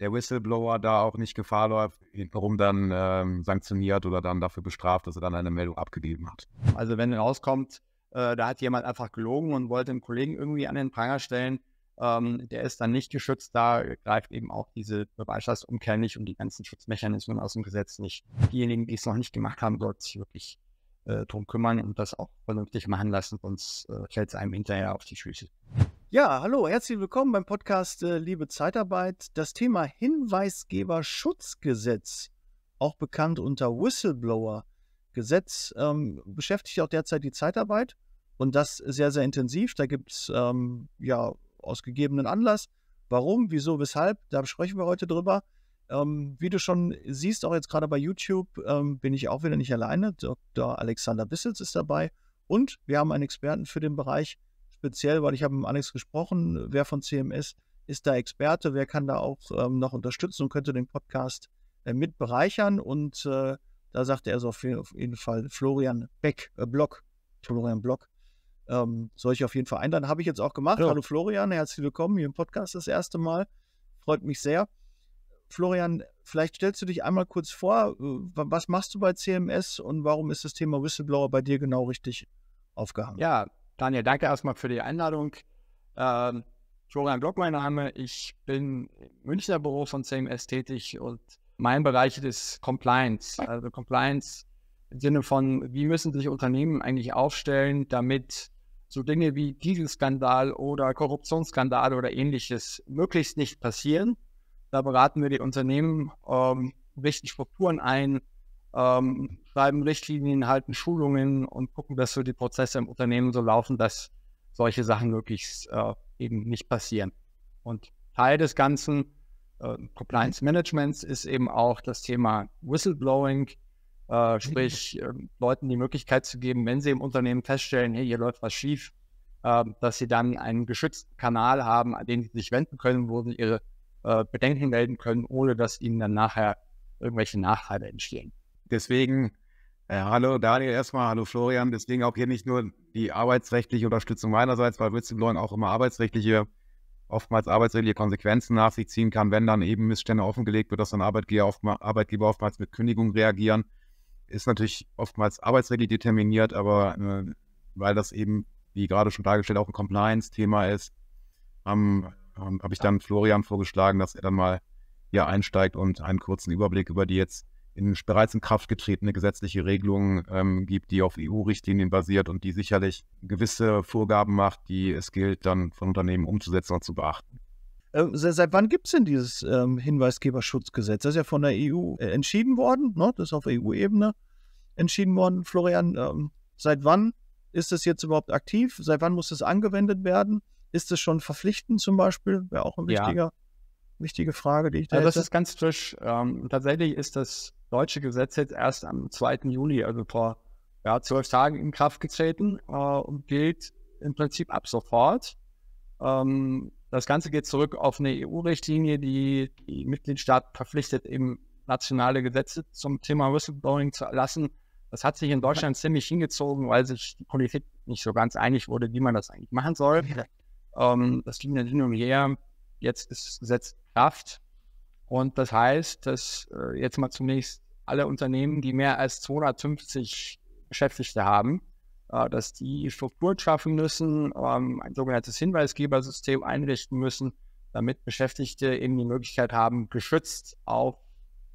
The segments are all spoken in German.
der Whistleblower da auch nicht Gefahr läuft, hintenrum dann ähm, sanktioniert oder dann dafür bestraft, dass er dann eine Meldung abgegeben hat. Also wenn rauskommt, äh, da hat jemand einfach gelogen und wollte einen Kollegen irgendwie an den Pranger stellen, ähm, der ist dann nicht geschützt, da greift eben auch diese Beweislastumkehr nicht und die ganzen Schutzmechanismen aus dem Gesetz nicht. Diejenigen, die es noch nicht gemacht haben, sollten sich wirklich äh, drum kümmern und das auch vernünftig machen lassen, sonst äh, fällt es einem hinterher auf die Füße. Ja, hallo, herzlich willkommen beim Podcast äh, Liebe Zeitarbeit. Das Thema Hinweisgeberschutzgesetz, auch bekannt unter Whistleblower-Gesetz, ähm, beschäftigt auch derzeit die Zeitarbeit und das sehr, sehr intensiv. Da gibt es ähm, ja aus gegebenen Anlass, warum, wieso, weshalb, da sprechen wir heute drüber. Ähm, wie du schon siehst, auch jetzt gerade bei YouTube ähm, bin ich auch wieder nicht alleine. Dr. Alexander Bissels ist dabei und wir haben einen Experten für den Bereich speziell, weil ich habe mit Alex gesprochen, wer von CMS ist da Experte, wer kann da auch ähm, noch unterstützen und könnte den Podcast äh, mit bereichern. Und äh, da sagte er so auf, jeden Fall Florian Beck, äh, Block, Florian Block, ähm, soll ich auf jeden Fall einladen. Habe ich jetzt auch gemacht. Ja. Hallo Florian, herzlich willkommen hier im Podcast das erste Mal. Freut mich sehr. Florian, vielleicht stellst du dich einmal kurz vor, äh, was machst du bei CMS und warum ist das Thema Whistleblower bei dir genau richtig aufgehangen? Ja, Daniel, danke erstmal für die Einladung. Ähm, Florian Block, mein Name. Ich bin im Münchner Büro von CMS tätig und mein Bereich ist Compliance. Also Compliance im Sinne von, wie müssen sich Unternehmen eigentlich aufstellen, damit so Dinge wie Dieselskandal oder Korruptionsskandal oder ähnliches möglichst nicht passieren. Da beraten wir die Unternehmen, ähm, richten Strukturen ein, ähm, schreiben Richtlinien, halten Schulungen und gucken, dass so die Prozesse im Unternehmen so laufen, dass solche Sachen möglichst äh, eben nicht passieren. Und Teil des ganzen äh, Compliance Managements ist eben auch das Thema Whistleblowing, äh, sprich mhm. ähm, Leuten die Möglichkeit zu geben, wenn sie im Unternehmen feststellen, hey, hier läuft was schief, ähm, dass sie dann einen geschützten Kanal haben, an den sie sich wenden können, wo sie ihre äh, Bedenken melden können, ohne dass ihnen dann nachher irgendwelche Nachteile entstehen. Deswegen, äh, hallo Daniel erstmal, hallo Florian. Deswegen auch hier nicht nur die arbeitsrechtliche Unterstützung meinerseits, weil Whistleblowing auch immer arbeitsrechtliche, oftmals arbeitsrechtliche Konsequenzen nach sich ziehen kann, wenn dann eben Missstände offengelegt wird, dass dann Arbeitgeber, oft, Arbeitgeber oftmals mit Kündigung reagieren. Ist natürlich oftmals arbeitsrechtlich determiniert, aber äh, weil das eben, wie gerade schon dargestellt, auch ein Compliance-Thema ist, ähm, ähm, habe ich dann Florian vorgeschlagen, dass er dann mal hier einsteigt und einen kurzen Überblick über die jetzt in bereits in Kraft getretene gesetzliche Regelungen ähm, gibt, die auf EU-Richtlinien basiert und die sicherlich gewisse Vorgaben macht, die es gilt, dann von Unternehmen umzusetzen und zu beachten. Ähm, seit wann gibt es denn dieses ähm, Hinweisgeberschutzgesetz? Das ist ja von der EU äh, entschieden worden, ne? das ist auf EU-Ebene entschieden worden. Florian, ähm, seit wann ist es jetzt überhaupt aktiv? Seit wann muss es angewendet werden? Ist es schon verpflichtend zum Beispiel? Wäre auch ein wichtiger, ja. wichtige Frage, die ich da Also das ist ganz frisch. Ähm, tatsächlich ist das deutsche Gesetz jetzt erst am 2. Juli, also vor ja, zwölf Tagen in Kraft getreten äh, und gilt im Prinzip ab sofort. Ähm, das Ganze geht zurück auf eine EU-Richtlinie, die die Mitgliedstaaten verpflichtet, eben nationale Gesetze zum Thema Whistleblowing zu erlassen. Das hat sich in Deutschland ziemlich hingezogen, weil sich die Politik nicht so ganz einig wurde, wie man das eigentlich machen soll. Ähm, das ging dann hin und her. Jetzt ist das Gesetz Kraft. Und das heißt, dass äh, jetzt mal zunächst alle Unternehmen, die mehr als 250 Beschäftigte haben, äh, dass die Strukturen schaffen müssen, ähm, ein sogenanntes Hinweisgebersystem einrichten müssen, damit Beschäftigte eben die Möglichkeit haben, geschützt auf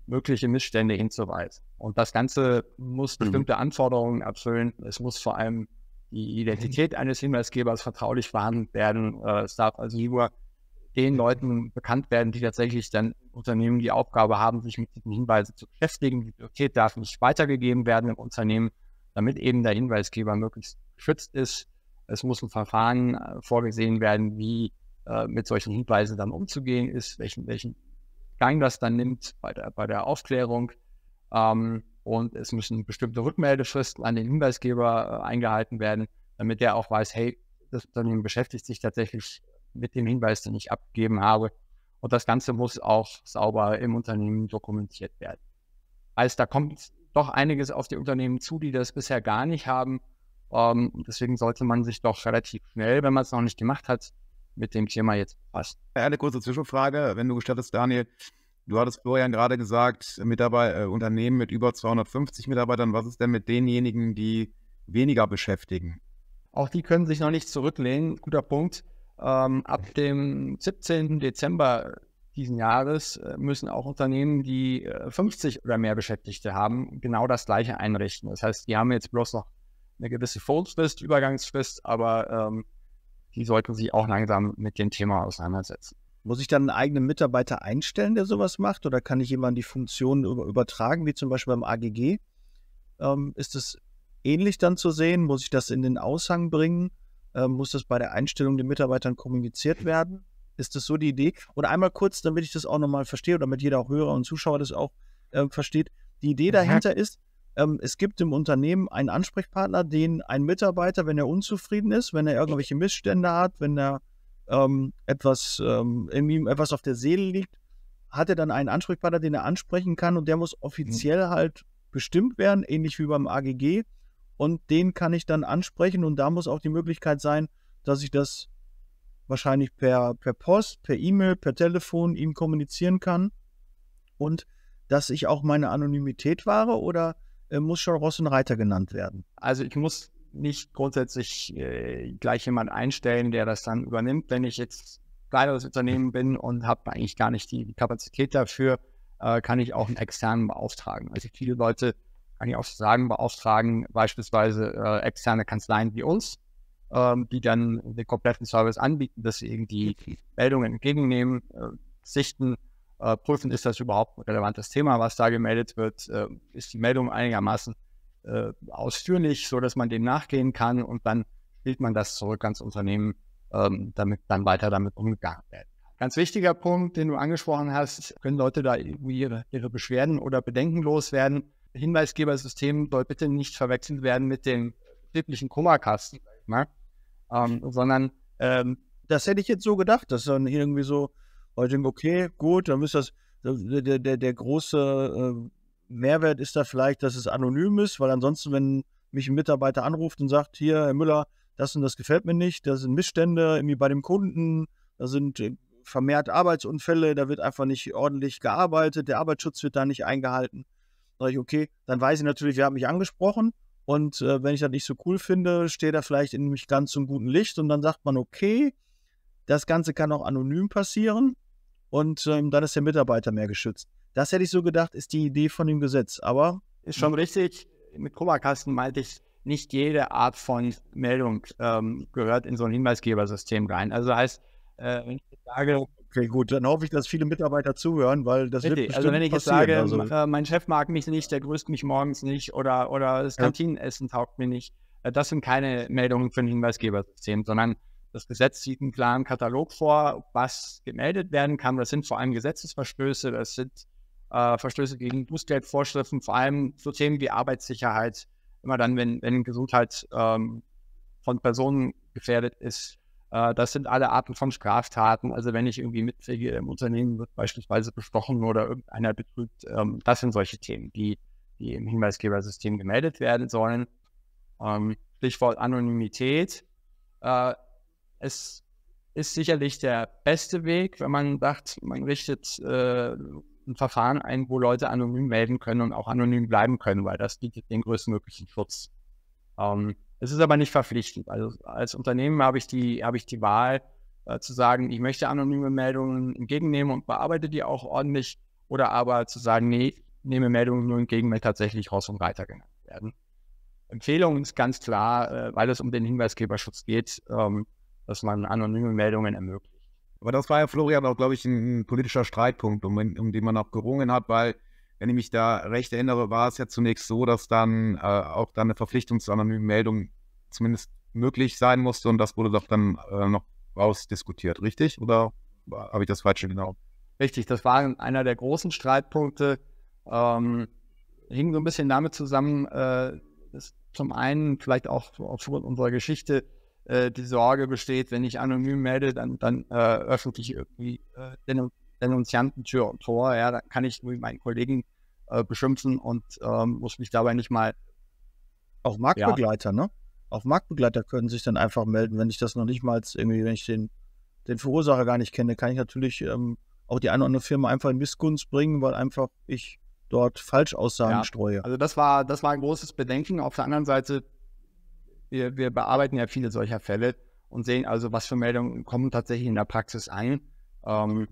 mögliche Missstände hinzuweisen. Und das Ganze muss mhm. bestimmte Anforderungen erfüllen. Es muss vor allem die Identität eines Hinweisgebers vertraulich behandelt werden. Äh, es darf also nur den Leuten bekannt werden, die tatsächlich dann Unternehmen die Aufgabe haben, sich mit diesen Hinweisen zu beschäftigen. Die Priorität darf nicht weitergegeben werden im Unternehmen, damit eben der Hinweisgeber möglichst geschützt ist. Es muss ein Verfahren äh, vorgesehen werden, wie äh, mit solchen Hinweisen dann umzugehen ist, welchen, welchen Gang das dann nimmt bei der, bei der Aufklärung. Ähm, und es müssen bestimmte Rückmeldefristen an den Hinweisgeber äh, eingehalten werden, damit der auch weiß, hey, das Unternehmen beschäftigt sich tatsächlich mit dem Hinweis, den ich abgegeben habe. Und das Ganze muss auch sauber im Unternehmen dokumentiert werden. Also da kommt doch einiges auf die Unternehmen zu, die das bisher gar nicht haben. Ähm, deswegen sollte man sich doch relativ schnell, wenn man es noch nicht gemacht hat, mit dem Thema jetzt befassen. Eine kurze Zwischenfrage, wenn du gestattest, Daniel. Du hattest Florian gerade gesagt, Mitarbeit äh, Unternehmen mit über 250 Mitarbeitern. Was ist denn mit denjenigen, die weniger beschäftigen? Auch die können sich noch nicht zurücklehnen. Guter Punkt. Ähm, ab dem 17. Dezember diesen Jahres äh, müssen auch Unternehmen, die 50 äh, oder mehr Beschäftigte haben, genau das gleiche einrichten. Das heißt, die haben jetzt bloß noch eine gewisse Foldfrist, Übergangsfrist, aber ähm, die sollten sich auch langsam mit dem Thema auseinandersetzen. Muss ich dann einen eigenen Mitarbeiter einstellen, der sowas macht? Oder kann ich jemanden die Funktionen übertragen, wie zum Beispiel beim AGG? Ähm, ist es ähnlich dann zu sehen? Muss ich das in den Aushang bringen? Ähm, muss das bei der Einstellung den Mitarbeitern kommuniziert werden? Ist das so die Idee? Und einmal kurz, damit ich das auch nochmal verstehe, damit jeder auch Hörer und Zuschauer das auch äh, versteht. Die Idee dahinter ist, ähm, es gibt im Unternehmen einen Ansprechpartner, den ein Mitarbeiter, wenn er unzufrieden ist, wenn er irgendwelche Missstände hat, wenn er ähm, etwas, ähm, ihm etwas auf der Seele liegt, hat er dann einen Ansprechpartner, den er ansprechen kann und der muss mhm. offiziell halt bestimmt werden, ähnlich wie beim AGG und den kann ich dann ansprechen und da muss auch die Möglichkeit sein, dass ich das wahrscheinlich per, per Post, per E-Mail, per Telefon ihm kommunizieren kann und dass ich auch meine Anonymität wahre oder äh, muss schon Ross und Reiter genannt werden? Also ich muss nicht grundsätzlich äh, gleich jemand einstellen, der das dann übernimmt. Wenn ich jetzt kleineres Unternehmen bin und habe eigentlich gar nicht die Kapazität dafür, äh, kann ich auch einen externen beauftragen. Also viele Leute kann ja auch sagen, beauftragen beispielsweise äh, externe Kanzleien wie uns, ähm, die dann den kompletten Service anbieten, dass sie eben die Meldungen entgegennehmen, äh, sichten, äh, prüfen, ist das überhaupt ein relevantes Thema, was da gemeldet wird, äh, ist die Meldung einigermaßen äh, ausführlich, sodass man dem nachgehen kann und dann spielt man das zurück ans Unternehmen, ähm, damit dann weiter damit umgegangen wird. Ganz wichtiger Punkt, den du angesprochen hast, können Leute da irgendwie ihre, ihre Beschwerden oder Bedenken loswerden. Hinweisgebersystem soll bitte nicht verwechselt werden mit dem üblichen Kummerkasten, ne? ähm, sondern ähm, das hätte ich jetzt so gedacht, dass dann irgendwie so, ich denke, okay, gut, dann ist das, der, der, der große äh, Mehrwert ist da vielleicht, dass es anonym ist, weil ansonsten, wenn mich ein Mitarbeiter anruft und sagt, hier, Herr Müller, das und das gefällt mir nicht, da sind Missstände irgendwie bei dem Kunden, da sind äh, vermehrt Arbeitsunfälle, da wird einfach nicht ordentlich gearbeitet, der Arbeitsschutz wird da nicht eingehalten sage ich, okay, dann weiß ich natürlich, wer hat mich angesprochen. Und äh, wenn ich das nicht so cool finde, steht er vielleicht in mich ganz zum guten Licht und dann sagt man, okay, das Ganze kann auch anonym passieren und ähm, dann ist der Mitarbeiter mehr geschützt. Das hätte ich so gedacht, ist die Idee von dem Gesetz, aber. Ist schon richtig. Mit Kummerkasten meinte ich, nicht jede Art von Meldung ähm, gehört in so ein Hinweisgebersystem rein. Also heißt, äh, wenn ich sage, Okay, gut, dann hoffe ich, dass viele Mitarbeiter zuhören, weil das Richtig. wird also bestimmt Also wenn ich jetzt sage, also. Äh, mein Chef mag mich nicht, der grüßt mich morgens nicht oder, oder das Kantinenessen taugt mir nicht, äh, das sind keine Meldungen für ein Hinweisgebersystem, sondern das Gesetz sieht einen klaren Katalog vor, was gemeldet werden kann. Das sind vor allem Gesetzesverstöße, das sind äh, Verstöße gegen Bußgeldvorschriften, vor allem so Themen wie Arbeitssicherheit. Immer dann, wenn, wenn Gesundheit ähm, von Personen gefährdet ist, äh, das sind alle Arten von Straftaten. Also wenn ich irgendwie mitkriege, im Unternehmen wird beispielsweise bestochen oder irgendeiner betrügt, ähm, das sind solche Themen, die, die im Hinweisgebersystem gemeldet werden sollen. Ähm, Stichwort Anonymität. Äh, es ist sicherlich der beste Weg, wenn man sagt, man richtet äh, ein Verfahren ein, wo Leute anonym melden können und auch anonym bleiben können, weil das bietet den größtmöglichen Schutz. Ähm, es ist aber nicht verpflichtend. Also als Unternehmen habe ich die, habe ich die Wahl äh, zu sagen, ich möchte anonyme Meldungen entgegennehmen und bearbeite die auch ordentlich oder aber zu sagen, nee, ich nehme Meldungen nur entgegen, wenn tatsächlich Ross und Reiter genannt werden. Empfehlung ist ganz klar, äh, weil es um den Hinweisgeberschutz geht, ähm, dass man anonyme Meldungen ermöglicht. Aber das war ja, Florian, auch, glaube ich, ein, politischer Streitpunkt, um, um den man auch gerungen hat, weil wenn ich mich da recht erinnere, war es ja zunächst so, dass dann äh, auch dann eine Verpflichtung zur anonymen Meldung zumindest möglich sein musste und das wurde doch dann äh, noch ausdiskutiert, richtig? Oder habe ich das falsch genau? Richtig, das war einer der großen Streitpunkte. Ähm, hing so ein bisschen damit zusammen, äh, dass zum einen vielleicht auch aufgrund unserer Geschichte äh, die Sorge besteht, wenn ich anonym melde, dann, dann äh, öffentlich irgendwie äh, Denunzianten Tür und Tor, ja, da kann ich meinen Kollegen äh, beschimpfen und ähm, muss mich dabei nicht mal. Auch Marktbegleiter, ja. ne? Auch Marktbegleiter können sich dann einfach melden, wenn ich das noch nicht mal irgendwie, wenn ich den, den Verursacher gar nicht kenne, kann ich natürlich ähm, auch die eine oder andere Firma einfach in Missgunst bringen, weil einfach ich dort Falschaussagen ja. streue. Also das war, das war ein großes Bedenken. Auf der anderen Seite, wir, wir bearbeiten ja viele solcher Fälle und sehen also, was für Meldungen kommen tatsächlich in der Praxis ein. Ähm,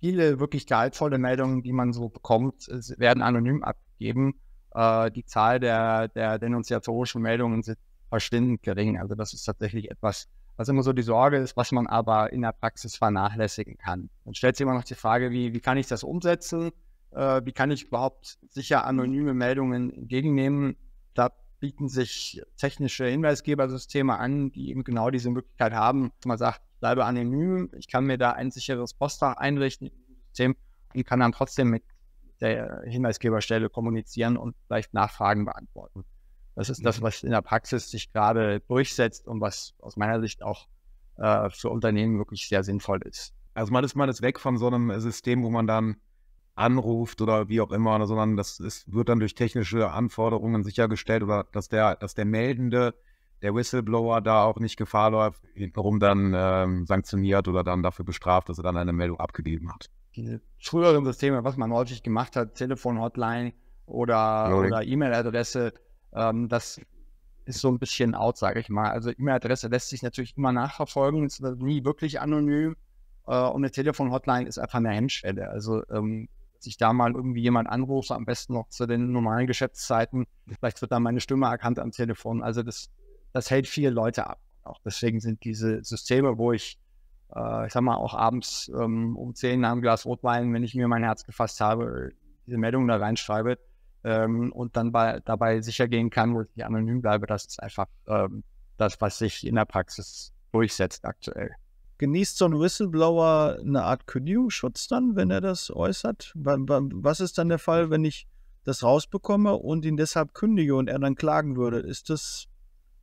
viele wirklich gehaltvolle Meldungen, die man so bekommt, werden anonym abgegeben. Äh, die Zahl der, der denunziatorischen Meldungen sind verschwindend gering. Also das ist tatsächlich etwas, was immer so die Sorge ist, was man aber in der Praxis vernachlässigen kann. Dann stellt sich immer noch die Frage, wie, wie kann ich das umsetzen? Äh, wie kann ich überhaupt sicher anonyme Meldungen entgegennehmen? Da bieten sich technische Hinweisgebersysteme an, die eben genau diese Möglichkeit haben, dass man sagt, bleibe anonym, ich kann mir da ein sicheres Postfach einrichten System und kann dann trotzdem mit der Hinweisgeberstelle kommunizieren und vielleicht Nachfragen beantworten. Das ist das, mhm. was in der Praxis sich gerade durchsetzt und was aus meiner Sicht auch äh, für Unternehmen wirklich sehr sinnvoll ist. Also man ist man ist weg von so einem System, wo man dann anruft oder wie auch immer, sondern das ist, wird dann durch technische Anforderungen sichergestellt oder dass der, dass der Meldende der Whistleblower da auch nicht Gefahr läuft, warum dann ähm, sanktioniert oder dann dafür bestraft, dass er dann eine Meldung abgegeben hat. Diese früheren Systeme, was man häufig gemacht hat, Telefon-Hotline oder, E-Mail-Adresse, ähm, das ist so ein bisschen out, sage ich mal. Also E-Mail-Adresse lässt sich natürlich immer nachverfolgen, ist nie wirklich anonym. Äh, und eine Telefon-Hotline ist einfach eine Hemmschwelle. Also ähm, sich da mal irgendwie jemand anruft, am besten noch zu den normalen Geschäftszeiten. Vielleicht wird da meine Stimme erkannt am Telefon. Also das das hält viele Leute ab. Auch deswegen sind diese Systeme, wo ich, äh, ich sag mal, auch abends ähm, um 10 nach einem Glas Rotwein, wenn ich mir mein Herz gefasst habe, diese Meldung da reinschreibe ähm, und dann bei, dabei sicher gehen kann, wo ich anonym bleibe, das ist einfach ähm, das, was sich in der Praxis durchsetzt aktuell. Genießt so ein Whistleblower eine Art Kündigungsschutz dann, wenn er das äußert? Was ist dann der Fall, wenn ich das rausbekomme und ihn deshalb kündige und er dann klagen würde? Ist das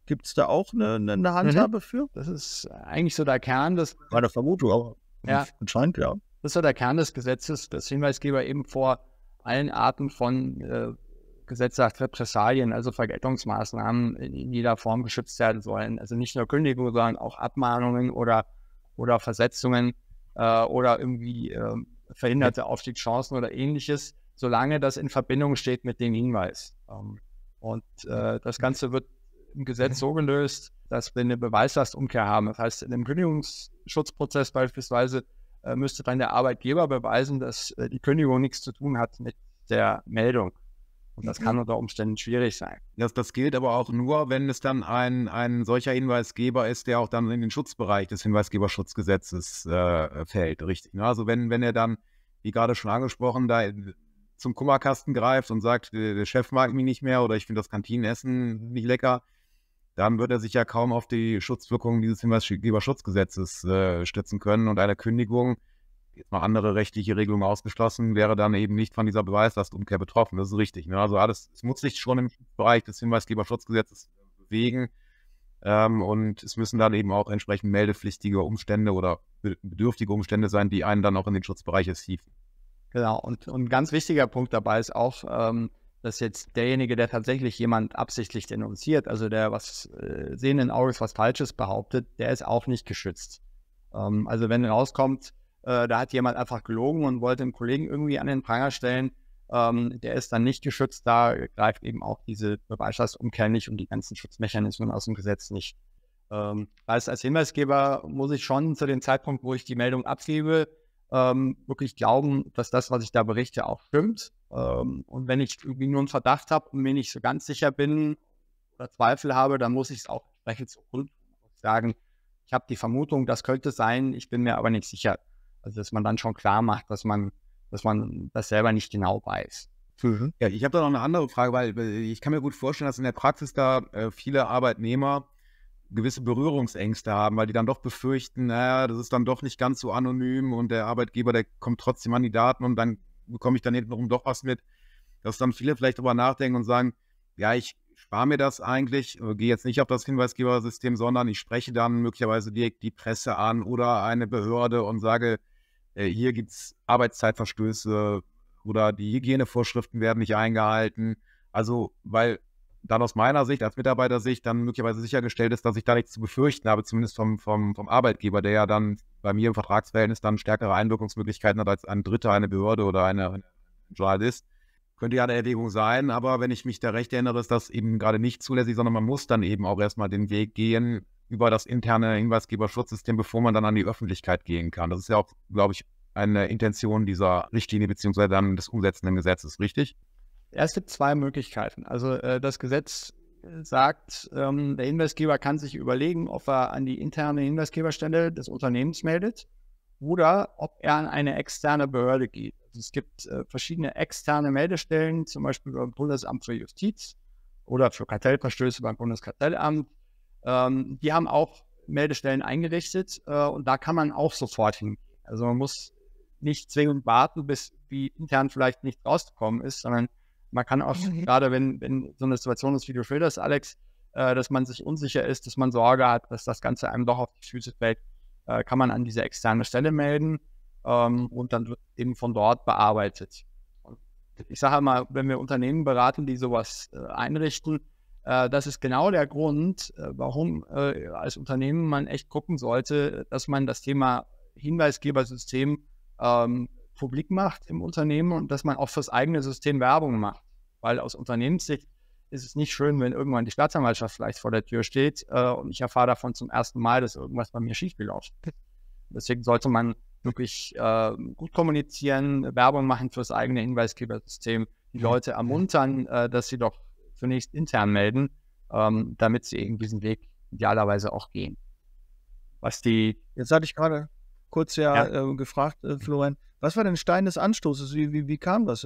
Gibt es da auch eine, eine mhm. Handhabe mhm. für? Das ist eigentlich so der Kern des. Meine Vermutung, aber ja. anscheinend ja. Das ist so der Kern des Gesetzes, dass Hinweisgeber eben vor allen Arten von äh, Gesetz sagt, Repressalien, also Vergeltungsmaßnahmen in jeder Form geschützt werden sollen. Also nicht nur Kündigungen, sondern auch Abmahnungen oder, oder Versetzungen äh, oder irgendwie äh, verhinderte Aufstiegschancen oder ähnliches, solange das in Verbindung steht mit dem Hinweis. Ähm, und äh, das Ganze wird im Gesetz so gelöst, dass wir eine Beweislastumkehr haben. Das heißt, in einem Kündigungsschutzprozess beispielsweise äh, müsste dann der Arbeitgeber beweisen, dass äh, die Kündigung nichts zu tun hat mit der Meldung. Und das mhm. kann unter Umständen schwierig sein. Das, das gilt aber auch nur, wenn es dann ein, ein solcher Hinweisgeber ist, der auch dann in den Schutzbereich des Hinweisgeberschutzgesetzes äh, fällt, richtig. Ne? Also wenn, wenn er dann, wie gerade schon angesprochen, da zum Kummerkasten greift und sagt, der, äh, der Chef mag mich nicht mehr oder ich finde das Kantinenessen nicht lecker, dann wird er sich ja kaum auf die Schutzwirkung dieses Hinweisgeberschutzgesetzes äh, stützen können. Und eine Kündigung, jetzt mal andere rechtliche Regelungen ausgeschlossen, wäre dann eben nicht von dieser Beweislastumkehr betroffen. Das ist richtig. Ne? Also alles, es muss sich schon im Bereich des Hinweisgeberschutzgesetzes bewegen. Ähm, und es müssen dann eben auch entsprechend meldepflichtige Umstände oder bedürftige Umstände sein, die einen dann auch in den Schutzbereich hieven. Genau, und, und ein ganz wichtiger Punkt dabei ist auch, ähm, dass jetzt derjenige, der tatsächlich jemand absichtlich denunziert, also der was äh, sehenden Auges was Falsches behauptet, der ist auch nicht geschützt. Ähm, also wenn rauskommt, äh, da hat jemand einfach gelogen und wollte einen Kollegen irgendwie an den Pranger stellen, ähm, der ist dann nicht geschützt, da greift eben auch diese Beweislastumkehr nicht und die ganzen Schutzmechanismen aus dem Gesetz nicht. Ähm, als, als Hinweisgeber muss ich schon zu dem Zeitpunkt, wo ich die Meldung abgebe, ähm, wirklich glauben, dass das, was ich da berichte, auch stimmt ähm, und wenn ich irgendwie nur einen Verdacht habe und mir nicht so ganz sicher bin oder Zweifel habe, dann muss ich es auch entsprechend zu und sagen, ich habe die Vermutung, das könnte sein, ich bin mir aber nicht sicher. Also dass man dann schon klar macht, dass man, dass man das selber nicht genau weiß. Mhm. Ja, ich habe da noch eine andere Frage, weil ich kann mir gut vorstellen, dass in der Praxis da äh, viele Arbeitnehmer gewisse Berührungsängste haben, weil die dann doch befürchten, naja, das ist dann doch nicht ganz so anonym und der Arbeitgeber, der kommt trotzdem an die Daten und dann bekomme ich dann hintenrum doch was mit, dass dann viele vielleicht darüber nachdenken und sagen, ja, ich spare mir das eigentlich, äh, gehe jetzt nicht auf das Hinweisgebersystem, sondern ich spreche dann möglicherweise direkt die Presse an oder eine Behörde und sage, äh, hier gibt es Arbeitszeitverstöße oder die Hygienevorschriften werden nicht eingehalten. Also, weil dann aus meiner Sicht, als Mitarbeitersicht, dann möglicherweise sichergestellt ist, dass ich da nichts zu befürchten habe, zumindest vom, vom, vom Arbeitgeber, der ja dann bei mir im Vertragsverhältnis dann stärkere Einwirkungsmöglichkeiten hat als ein Dritter, eine Behörde oder ein Journalist. Könnte ja eine Erwägung sein, aber wenn ich mich da recht erinnere, ist das eben gerade nicht zulässig, sondern man muss dann eben auch erstmal den Weg gehen über das interne Hinweisgeberschutzsystem, bevor man dann an die Öffentlichkeit gehen kann. Das ist ja auch, glaube ich, eine Intention dieser Richtlinie beziehungsweise dann des umsetzenden Gesetzes, richtig? es gibt zwei Möglichkeiten. Also äh, das Gesetz äh, sagt, ähm, der Hinweisgeber kann sich überlegen, ob er an die interne Hinweisgeberstelle des Unternehmens meldet oder ob er an eine externe Behörde geht. Also es gibt äh, verschiedene externe Meldestellen, zum Beispiel beim Bundesamt für Justiz oder für Kartellverstöße beim Bundeskartellamt. Ähm, die haben auch Meldestellen eingerichtet äh, und da kann man auch sofort hingehen. Also man muss nicht zwingend warten, bis wie intern vielleicht nicht rausgekommen ist, sondern man kann auch, gerade wenn, wenn so eine Situation ist, wie du schilderst, Alex, äh, dass man sich unsicher ist, dass man Sorge hat, dass das Ganze einem doch auf die Füße fällt, äh, kann man an diese externe Stelle melden ähm, und dann wird eben von dort bearbeitet. ich sage mal, wenn wir Unternehmen beraten, die sowas äh, einrichten, äh, das ist genau der Grund, äh, warum äh, als Unternehmen man echt gucken sollte, dass man das Thema Hinweisgebersystem ähm, publik macht im Unternehmen und dass man auch fürs eigene System Werbung macht weil aus Unternehmenssicht ist es nicht schön, wenn irgendwann die Staatsanwaltschaft vielleicht vor der Tür steht äh, und ich erfahre davon zum ersten Mal, dass irgendwas bei mir schiefgelaufen ist. Deswegen sollte man wirklich äh, gut kommunizieren, Werbung machen für das eigene Hinweisgebersystem, die Leute ermuntern, äh, dass sie doch zunächst intern melden, ähm, damit sie eben diesen Weg idealerweise auch gehen. Was die. Jetzt hatte ich gerade kurz ja, ja. Äh, gefragt, äh, Florian, was war denn Stein des Anstoßes? Wie, wie, wie kam das?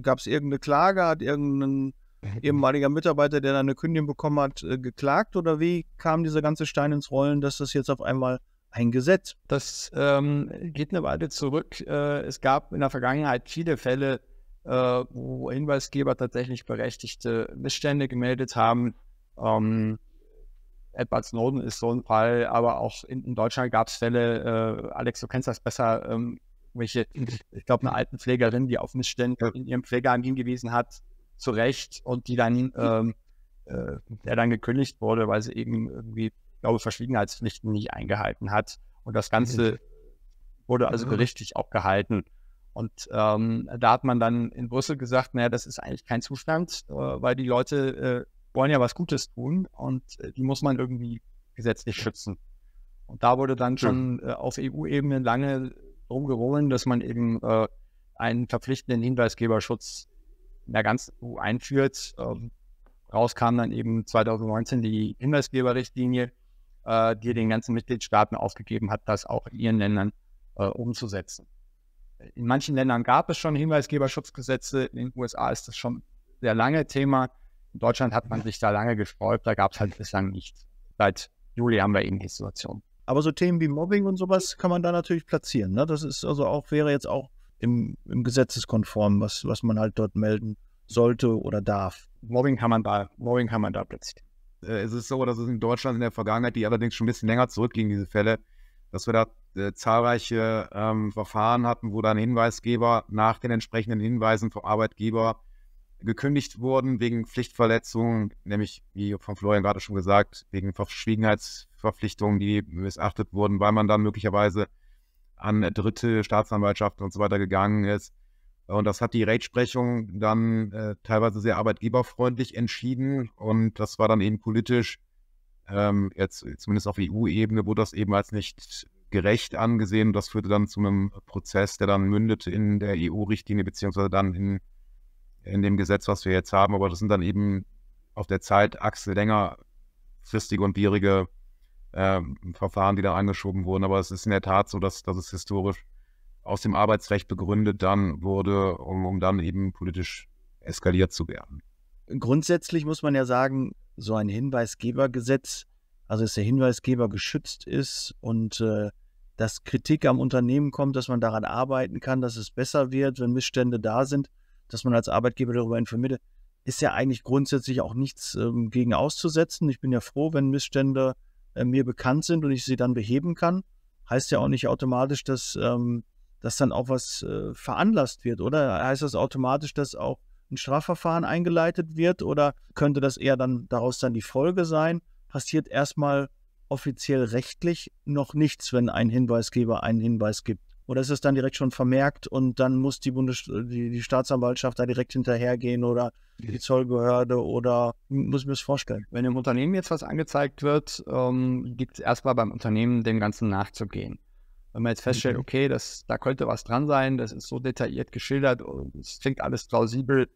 gab es irgendeine Klage, hat irgendein ehemaliger Mitarbeiter, der da eine Kündigung bekommen hat, äh, geklagt oder wie kam dieser ganze Stein ins Rollen, dass das jetzt auf einmal ein Gesetz? Das ähm, geht eine Weile zurück. Äh, es gab in der Vergangenheit viele Fälle, äh, wo Hinweisgeber tatsächlich berechtigte Missstände gemeldet haben. Ähm, Edward Snowden ist so ein Fall, aber auch in, in Deutschland gab es Fälle, äh, Alex, du kennst das besser, ähm, irgendwelche, ich glaube, eine Pflegerin, die auf Missstände in ihrem Pflegeheim hingewiesen hat, zu Recht, und die dann, mhm. ähm, äh, der dann gekündigt wurde, weil sie eben irgendwie, glaube ich, Verschwiegenheitspflichten nicht eingehalten hat. Und das Ganze mhm. wurde also mhm. gerichtlich auch gehalten. Und ähm, da hat man dann in Brüssel gesagt, naja, das ist eigentlich kein Zustand, äh, weil die Leute äh, wollen ja was Gutes tun und äh, die muss man irgendwie gesetzlich schützen. Und da wurde dann schon äh, auf EU-Ebene lange rumgerollen, dass man eben äh, einen verpflichtenden Hinweisgeberschutz in der ganzen EU einführt. Ähm, raus kam dann eben 2019 die Hinweisgeberrichtlinie, äh, die den ganzen Mitgliedstaaten aufgegeben hat, das auch in ihren Ländern äh, umzusetzen. In manchen Ländern gab es schon Hinweisgeberschutzgesetze, in den USA ist das schon sehr lange Thema. In Deutschland hat man sich da lange gesträubt, da gab es halt bislang nichts. Seit Juli haben wir eben die Situation. Aber so Themen wie Mobbing und sowas kann man da natürlich platzieren. Ne? Das ist also auch, wäre jetzt auch im, im gesetzeskonform, was, was man halt dort melden sollte oder darf. Mobbing kann man da, Mobbing kann man da platzieren. Äh, es ist so, dass es in Deutschland in der Vergangenheit, die allerdings schon ein bisschen länger zurückliegen, diese Fälle, dass wir da äh, zahlreiche ähm, Verfahren hatten, wo dann Hinweisgeber nach den entsprechenden Hinweisen vom Arbeitgeber gekündigt wurden wegen Pflichtverletzungen, nämlich, wie von Florian gerade schon gesagt, wegen Verschwiegenheitsverpflichtungen, die missachtet wurden, weil man dann möglicherweise an dritte Staatsanwaltschaften und so weiter gegangen ist. Und das hat die Rechtsprechung dann äh, teilweise sehr arbeitgeberfreundlich entschieden. Und das war dann eben politisch, ähm, jetzt zumindest auf EU-Ebene, wurde das eben als nicht gerecht angesehen. Das führte dann zu einem Prozess, der dann mündete in der EU-Richtlinie, beziehungsweise dann in in dem Gesetz, was wir jetzt haben, aber das sind dann eben auf der Zeitachse längerfristige und bierige äh, Verfahren, die da angeschoben wurden. Aber es ist in der Tat so, dass, dass es historisch aus dem Arbeitsrecht begründet dann wurde, um, um dann eben politisch eskaliert zu werden. Grundsätzlich muss man ja sagen, so ein Hinweisgebergesetz, also dass der Hinweisgeber geschützt ist und äh, dass Kritik am Unternehmen kommt, dass man daran arbeiten kann, dass es besser wird, wenn Missstände da sind, dass man als Arbeitgeber darüber informiert, ist ja eigentlich grundsätzlich auch nichts ähm, gegen auszusetzen. Ich bin ja froh, wenn Missstände äh, mir bekannt sind und ich sie dann beheben kann. Heißt ja auch nicht automatisch, dass, ähm, dass dann auch was äh, veranlasst wird, oder? Heißt das automatisch, dass auch ein Strafverfahren eingeleitet wird oder könnte das eher dann daraus dann die Folge sein? Passiert erstmal offiziell rechtlich noch nichts, wenn ein Hinweisgeber einen Hinweis gibt. Oder ist es dann direkt schon vermerkt und dann muss die, Bundes die, die Staatsanwaltschaft da direkt hinterhergehen oder die Zollbehörde oder muss ich mir das vorstellen? Wenn im Unternehmen jetzt was angezeigt wird, ähm, gibt es erstmal beim Unternehmen dem Ganzen nachzugehen. Wenn man jetzt feststellt, mhm. okay, das, da könnte was dran sein, das ist so detailliert geschildert, es klingt alles plausibel,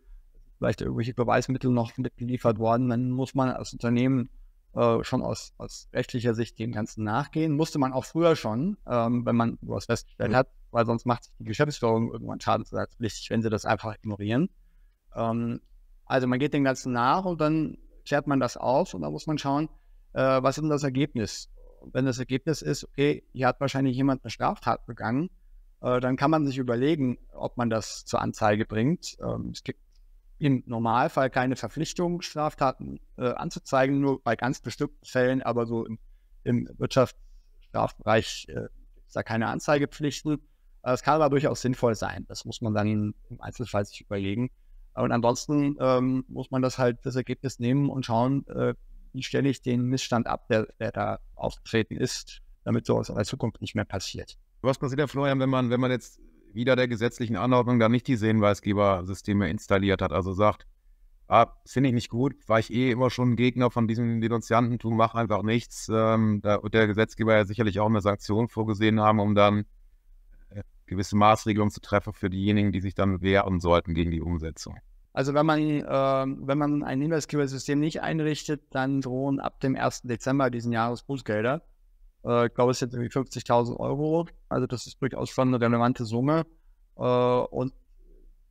vielleicht irgendwelche Beweismittel noch mitgeliefert worden, dann muss man als Unternehmen äh, schon aus, aus, rechtlicher Sicht dem Ganzen nachgehen. Musste man auch früher schon, ähm, wenn man was festgestellt hat, weil sonst macht sich die Geschäftsführung irgendwann schadensersatzpflichtig, wenn sie das einfach ignorieren. Ähm, also man geht dem Ganzen nach und dann klärt man das auf und dann muss man schauen, äh, was ist denn das Ergebnis? Und wenn das Ergebnis ist, okay, hier hat wahrscheinlich jemand eine Straftat begangen, äh, dann kann man sich überlegen, ob man das zur Anzeige bringt. Ähm, es gibt im Normalfall keine Verpflichtung, Straftaten äh, anzuzeigen, nur bei ganz bestimmten Fällen, aber so im, im Wirtschaftsstrafbereich äh, ist da keine Anzeigepflichten. Das kann aber durchaus sinnvoll sein. Das muss man dann im Einzelfall sich überlegen. Und ansonsten ähm, muss man das halt das Ergebnis nehmen und schauen, äh, wie stelle ich den Missstand ab, der, der da aufgetreten ist, damit sowas in der Zukunft nicht mehr passiert. Was passiert, Herr Florian, wenn man, wenn man jetzt wieder der gesetzlichen Anordnung dann nicht die Sehenweisgebersysteme installiert hat. Also sagt, ah, finde ich nicht gut, war ich eh immer schon ein Gegner von diesem Denunziantentum, mach einfach nichts. Ähm, da wird der Gesetzgeber ja sicherlich auch eine Sanktion vorgesehen haben, um dann äh, gewisse Maßregelungen zu treffen für diejenigen, die sich dann wehren sollten gegen die Umsetzung. Also wenn man, äh, wenn man ein Hinweisgebersystem nicht einrichtet, dann drohen ab dem 1. Dezember diesen Jahres Bußgelder. Äh, ich glaube es sind irgendwie 50.000 Euro. Also das ist durchaus schon eine relevante Summe. Äh, und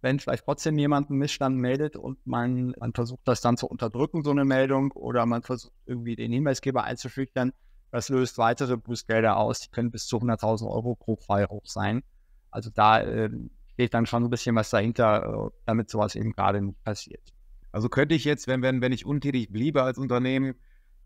wenn vielleicht trotzdem jemand einen Missstand meldet und man, man, versucht, das dann zu unterdrücken, so eine Meldung, oder man versucht irgendwie den Hinweisgeber einzuschüchtern, das löst weitere Bußgelder aus. Die können bis zu 100.000 Euro pro Fall hoch sein. Also da ähm, steht dann schon ein bisschen was dahinter, äh, damit sowas eben gerade nicht passiert. Also könnte ich jetzt, wenn, wenn, wenn ich untätig bliebe als Unternehmen,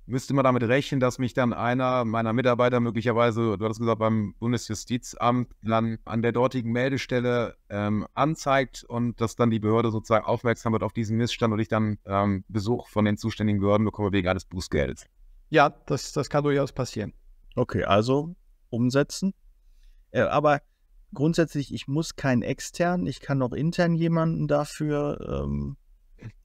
müsste man damit rechnen, dass mich dann einer meiner Mitarbeiter möglicherweise, du hattest gesagt, beim Bundesjustizamt dann an der dortigen Meldestelle ähm, anzeigt und dass dann die Behörde sozusagen aufmerksam wird auf diesen Missstand und ich dann ähm, Besuch von den zuständigen Behörden bekomme wegen eines Bußgeldes. Ja, das, das kann durchaus passieren. Okay, also umsetzen. Äh, aber grundsätzlich, ich muss keinen externen, ich kann auch intern jemanden dafür ähm,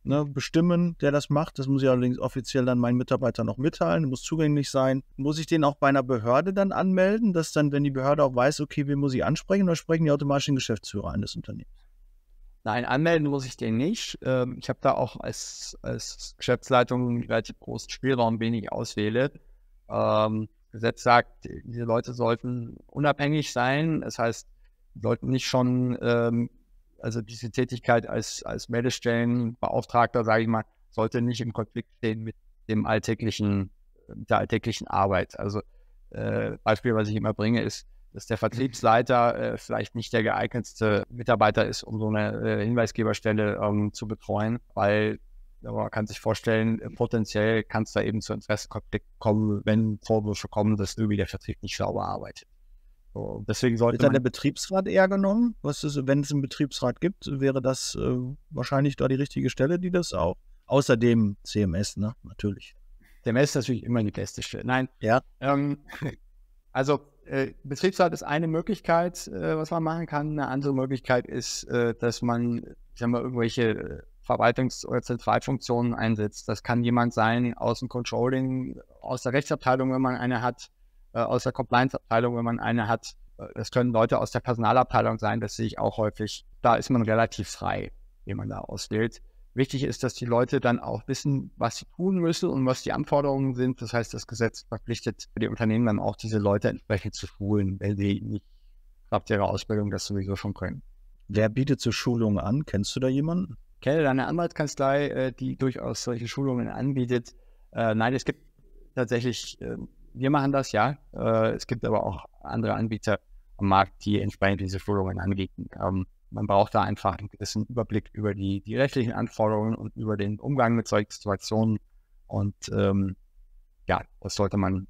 ne, bestimmen, der das macht. Das muss ich allerdings offiziell dann meinen Mitarbeitern noch mitteilen, muss zugänglich sein. Muss ich den auch bei einer Behörde dann anmelden, dass dann, wenn die Behörde auch weiß, okay, wen muss ich ansprechen, oder sprechen die automatisch den Geschäftsführer eines Unternehmens? Nein, anmelden muss ich den nicht. Ähm, ich habe da auch als, als Geschäftsleitung relativ großen Spielraum, wen ich auswähle. Ähm, Gesetz sagt, diese Leute sollten unabhängig sein. Das heißt, sollten nicht schon ähm, also diese Tätigkeit als, als Meldestellenbeauftragter, sage ich mal, sollte nicht im Konflikt stehen mit dem alltäglichen, der alltäglichen Arbeit. Also äh, Beispiel, was ich immer bringe, ist, dass der Vertriebsleiter äh, vielleicht nicht der geeignetste Mitarbeiter ist, um so eine äh, Hinweisgeberstelle ähm, zu betreuen, weil man kann sich vorstellen, äh, potenziell kann es da eben zu Interessenkonflikten kommen, wenn Vorwürfe kommen, dass irgendwie der Vertrieb nicht sauber arbeitet. Deswegen sollte Wird dann der Betriebsrat eher genommen? Was ist, wenn es einen Betriebsrat gibt, wäre das äh, wahrscheinlich da die richtige Stelle, die das auch. Außerdem CMS, ne? Natürlich. CMS ist natürlich immer die beste Stelle. Nein. Ja. Ähm, also äh, Betriebsrat ist eine Möglichkeit, äh, was man machen kann. Eine andere Möglichkeit ist, äh, dass man, ich sag mal, irgendwelche äh, Verwaltungs- oder Zentralfunktionen einsetzt. Das kann jemand sein aus dem Controlling, aus der Rechtsabteilung, wenn man eine hat äh, aus der Compliance-Abteilung, wenn man eine hat. Das äh, können Leute aus der Personalabteilung sein, das sehe ich auch häufig. Da ist man relativ frei, wie man da auswählt. Wichtig ist, dass die Leute dann auch wissen, was sie tun müssen und was die Anforderungen sind. Das heißt, das Gesetz verpflichtet die Unternehmen dann auch, diese Leute entsprechend zu schulen, wenn sie nicht ab ihrer Ausbildung das sowieso schon können. Wer bietet so Schulungen an? Kennst du da jemanden? Ich kenne da eine Anwaltskanzlei, äh, die durchaus solche Schulungen anbietet. Nein, es gibt tatsächlich ähm, wir machen das ja. Äh, es gibt aber auch andere Anbieter am Markt, die entsprechend diese Schulungen anbieten. Ähm, man braucht da einfach einen gewissen Überblick über die, die rechtlichen Anforderungen und über den Umgang mit solchen Situationen. Und ähm, ja, das sollte man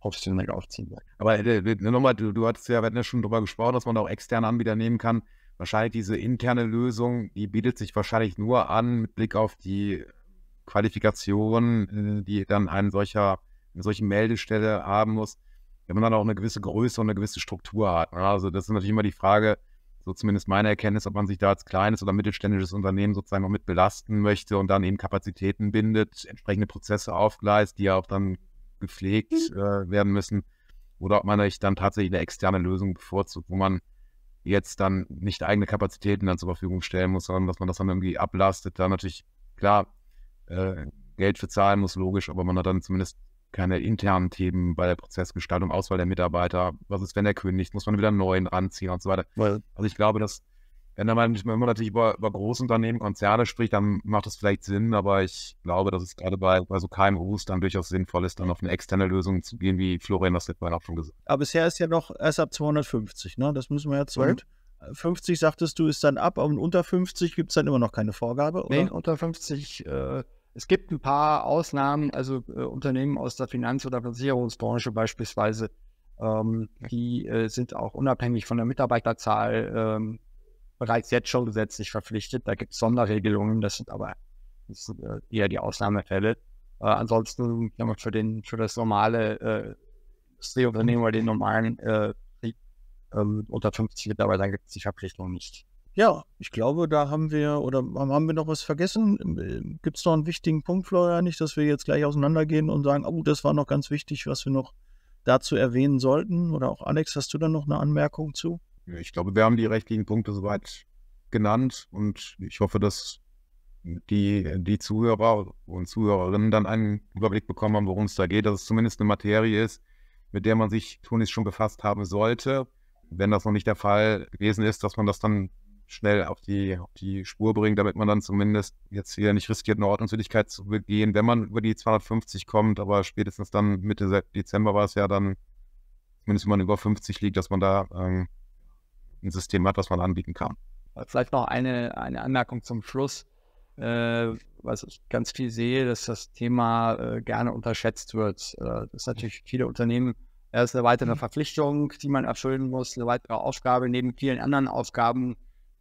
professionell aufziehen. Aber äh, äh, äh nochmal, du, du hattest ja, wir hatten ja schon darüber gesprochen, dass man auch externe Anbieter nehmen kann. Wahrscheinlich diese interne Lösung, die bietet sich wahrscheinlich nur an mit Blick auf die Qualifikation, äh, die dann ein solcher eine solche Meldestelle haben muss, wenn man dann auch eine gewisse Größe und eine gewisse Struktur hat. Ne? Also das ist natürlich immer die Frage, so zumindest meine Erkenntnis, ob man sich da als kleines oder mittelständisches Unternehmen sozusagen noch mit belasten möchte und dann eben Kapazitäten bindet, entsprechende Prozesse aufgleist, die ja auch dann gepflegt mhm. äh, werden müssen, oder ob man sich dann tatsächlich eine externe Lösung bevorzugt, wo man jetzt dann nicht eigene Kapazitäten dann zur Verfügung stellen muss, sondern dass man das dann irgendwie ablastet, da natürlich klar äh, Geld für zahlen muss, logisch, aber man hat dann zumindest keine internen Themen bei der Prozessgestaltung, Auswahl der Mitarbeiter, was ist, wenn der kündigt, muss man wieder einen neuen anziehen und so weiter. Well. Also ich glaube, dass, wenn man natürlich über, über Großunternehmen, Konzerne spricht, dann macht das vielleicht Sinn, aber ich glaube, dass es gerade bei, bei so KMUs dann durchaus sinnvoll ist, dann auf eine externe Lösung zu gehen, wie Florian das letzte Mal auch schon gesagt hat. Aber bisher ist ja noch erst ab 250, ne? Das müssen wir jetzt mhm. 50 äh, sagtest du, ist dann ab und unter 50 gibt es dann immer noch keine Vorgabe, oder? Nee, unter 50 äh, es gibt ein paar Ausnahmen, also äh, Unternehmen aus der Finanz- oder Versicherungsbranche beispielsweise, ähm, die äh, sind auch unabhängig von der Mitarbeiterzahl ähm, bereits jetzt schon gesetzlich verpflichtet. Da gibt es Sonderregelungen, das sind aber das sind, äh, eher die Ausnahmefälle. Äh, ansonsten ja, für, den, für das normale äh, Industrieunternehmen oder den normalen äh, ähm, unter 50 Mitarbeitern gibt es die Verpflichtung nicht. Ja, ich glaube, da haben wir oder haben wir noch was vergessen? Ähm, äh, Gibt es noch einen wichtigen Punkt, Florian? Nicht, dass wir jetzt gleich auseinandergehen und sagen, oh, das war noch ganz wichtig, was wir noch dazu erwähnen sollten. Oder auch Alex, hast du da noch eine Anmerkung zu? Ich glaube, wir haben die rechtlichen Punkte soweit genannt und ich hoffe, dass die, die Zuhörer und Zuhörerinnen dann einen Überblick bekommen haben, worum es da geht, dass es zumindest eine Materie ist, mit der man sich tunlichst schon befasst haben sollte. Wenn das noch nicht der Fall gewesen ist, dass man das dann schnell auf die, auf die Spur bringen, damit man dann zumindest jetzt hier nicht riskiert, eine Ordnungswidrigkeit zu begehen, wenn man über die 250 kommt. Aber spätestens dann Mitte Dezember war es ja dann, zumindest wenn man über 50 liegt, dass man da ähm, ein System hat, was man anbieten kann. Vielleicht noch eine, eine Anmerkung zum Schluss. Äh, was ich ganz viel sehe, dass das Thema äh, gerne unterschätzt wird. Äh, das ist natürlich viele Unternehmen Erst eine weitere mhm. Verpflichtung, die man erfüllen muss, eine weitere Aufgabe neben vielen anderen Aufgaben,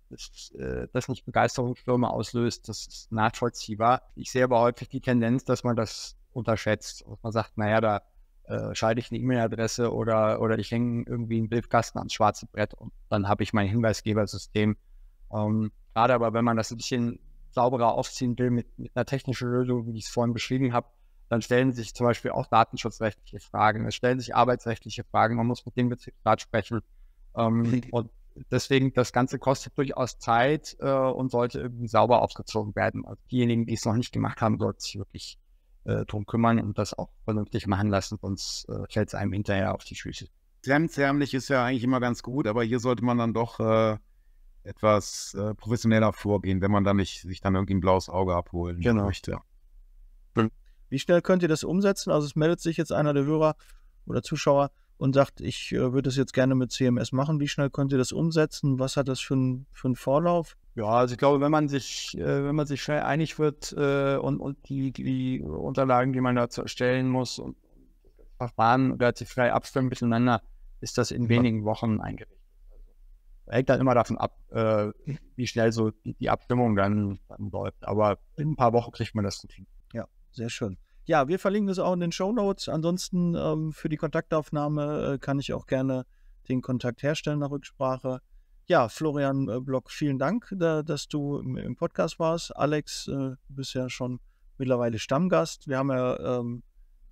dass äh, das nicht Begeisterungsstürme auslöst, das ist nachvollziehbar. Ich sehe aber häufig die Tendenz, dass man das unterschätzt und man sagt, naja, da äh, schalte ich eine E-Mail-Adresse oder, oder ich hänge irgendwie einen Briefkasten ans schwarze Brett und dann habe ich mein Hinweisgebersystem. Ähm, Gerade aber, wenn man das ein bisschen sauberer aufziehen will mit, mit einer technischen Lösung, wie ich es vorhin beschrieben habe, dann stellen sich zum Beispiel auch datenschutzrechtliche Fragen, es stellen sich arbeitsrechtliche Fragen, man muss mit dem Betriebsrat sprechen. Ähm, und deswegen, das Ganze kostet durchaus Zeit äh, und sollte irgendwie sauber aufgezogen werden. Also diejenigen, die es noch nicht gemacht haben, sollten sich wirklich äh, drum kümmern und das auch vernünftig machen lassen, sonst äh, fällt es einem hinterher auf die Füße. Klemmzärmlich ist ja eigentlich immer ganz gut, aber hier sollte man dann doch äh, etwas äh, professioneller vorgehen, wenn man dann nicht sich dann irgendwie ein blaues Auge abholen genau. möchte. Hm. Wie schnell könnt ihr das umsetzen? Also es meldet sich jetzt einer der Hörer oder Zuschauer, und sagt, ich äh, würde das jetzt gerne mit CMS machen. Wie schnell könnt ihr das umsetzen? Was hat das für, ein, für einen Vorlauf? Ja, also ich glaube, wenn man sich, äh, wenn man sich schnell einig wird äh, und, und die, die, Unterlagen, die man dazu erstellen muss und Verfahren relativ frei abstimmen miteinander, ist das in ja. wenigen Wochen eingerichtet. Also, hängt dann immer davon ab, äh, wie schnell so die, die Abstimmung dann, dann läuft. Aber in ein paar Wochen kriegt man das gut hin. Ja, sehr schön ja, wir verlinken das auch in den Show Notes. Ansonsten ähm, für die Kontaktaufnahme äh, kann ich auch gerne den Kontakt herstellen nach Rücksprache. Ja, Florian äh, Block, vielen Dank, da, dass du im, im, Podcast warst. Alex, äh, du bist ja schon mittlerweile Stammgast. Wir haben ja ähm,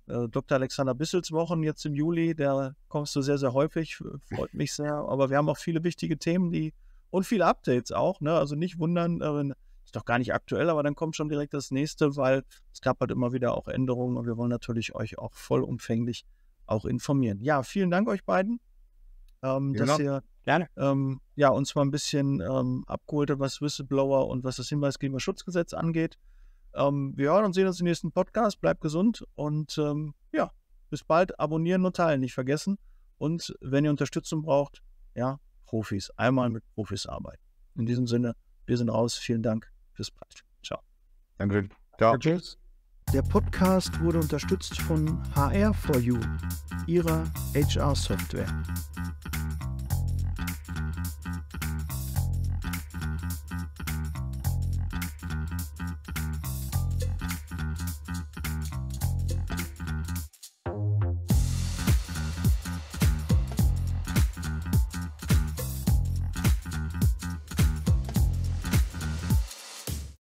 äh, Dr. Alexander Bissels Wochen jetzt im Juli. Da kommst du sehr, sehr häufig. Freut mich sehr. Aber wir haben auch viele wichtige Themen, die und viele Updates auch. Ne? Also nicht wundern, äh, wenn ist noch gar nicht aktuell, aber dann kommt schon direkt das nächste, weil es gab halt immer wieder auch Änderungen und wir wollen natürlich euch auch vollumfänglich auch informieren. Ja, vielen Dank euch beiden, ähm, genau. dass ihr ähm, ja, uns mal ein bisschen ähm, abgeholt habt, was Whistleblower und was das Hinweisgeber-Schutzgesetz angeht. Ähm, wir hören und sehen uns im nächsten Podcast. Bleibt gesund und ähm, ja, bis bald. Abonnieren und teilen nicht vergessen. Und wenn ihr Unterstützung braucht, ja, Profis. Einmal mit Profis arbeiten. In diesem Sinne, wir sind raus. Vielen Dank. Bis bald. Ciao. Danke. Ciao. Tschüss. Der Podcast wurde unterstützt von HR4U, ihrer HR-Software.